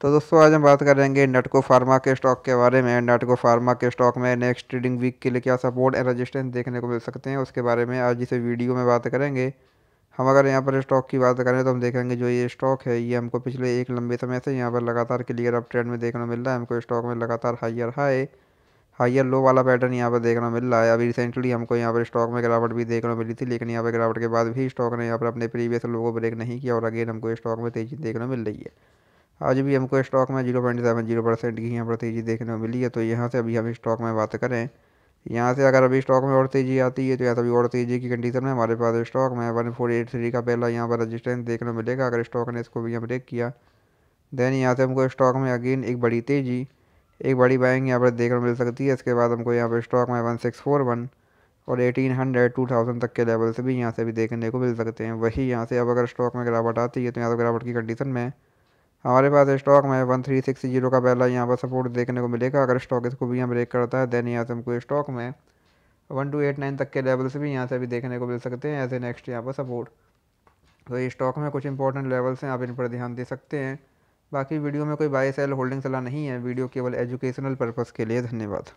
तो दोस्तों आज हम बात करेंगे नेटको फार्मा के स्टॉक के बारे में नेटको फार्मा के स्टॉक में नेक्स्ट ट्रेडिंग वीक के लिए क्या सपोर्ट एंड रजिस्टेंस देखने को मिल सकते हैं उसके बारे में आज इसे वीडियो में बात करेंगे हम अगर यहाँ पर स्टॉक की बात करें तो हम देखेंगे जो ये स्टॉक है ये हमको पिछले एक लंबे समय से यहाँ पर लगातार क्लियर अप ट्रेंड में देखने को मिल रहा है हमको स्टॉक में लगातार हाइयर हाई हाइयर लो वाला पैटर्न यहाँ पर देखने को मिल रहा है अभी रिसेंटली हमको यहाँ पर स्टॉक में गिरावट भी देखने को मिली थी लेकिन यहाँ पर गिरावट के बाद भी स्टॉक ने यहाँ पर अपने प्रीवियस लो को ब्रेक नहीं किया और अगेन हमको स्टॉक में तेज़ी देखने को मिल रही है आज भी हमको स्टॉक में zero point seven zero percent की यहाँ पर तेज़ी देखने को मिली है तो यहाँ से अभी हम स्टॉक में बात करें यहाँ से अगर अभी स्टॉक में और तेज़ी आती है तो यहाँ से अभी और तेज़ी की कंडीशन में हमारे पास स्टॉक में वन फोर एट थ्री का पहला यहाँ पर रजिस्टेंस देखने को मिलेगा अगर स्टॉक ने इसको भी यहाँ ब्रेक किया देन यहाँ से हमको स्टॉक में अगेन एक बड़ी तेज़ी एक बड़ी बाइंग यहाँ पर देखने को मिल सकती है इसके बाद हमको यहाँ पर स्टॉक में वन सिक्स फोर वन और एटीन हंड्रेड टू थाउजेंड तक के लेवल से भी यहाँ से भी देखने को मिल सकते हैं वही यहाँ से अब अगर स्टॉक में गिरावट आती है तो यहाँ से गिरावट की कंडीशन में हमारे पास स्टॉक में वन थ्री सिक्स जीरो का पहला यहाँ पर सपोर्ट देखने को मिलेगा अगर स्टॉक इसको भी यहाँ ब्रेक करता है देन यहाँ से हमको स्टॉक में वन टू एट नाइन तक के लेवल्स भी यहाँ से भी देखने को मिल सकते हैं ऐसे नेक्स्ट यहाँ पर सपोर्ट तो ये स्टॉक में कुछ इंपॉर्टेंट लेवल्स हैं आप इन पर ध्यान दे सकते हैं बाकी वीडियो में कोई बाय सेल होल्डिंग सलाह नहीं है वीडियो केवल एजुकेशनल पर्पज़ के लिए धन्यवाद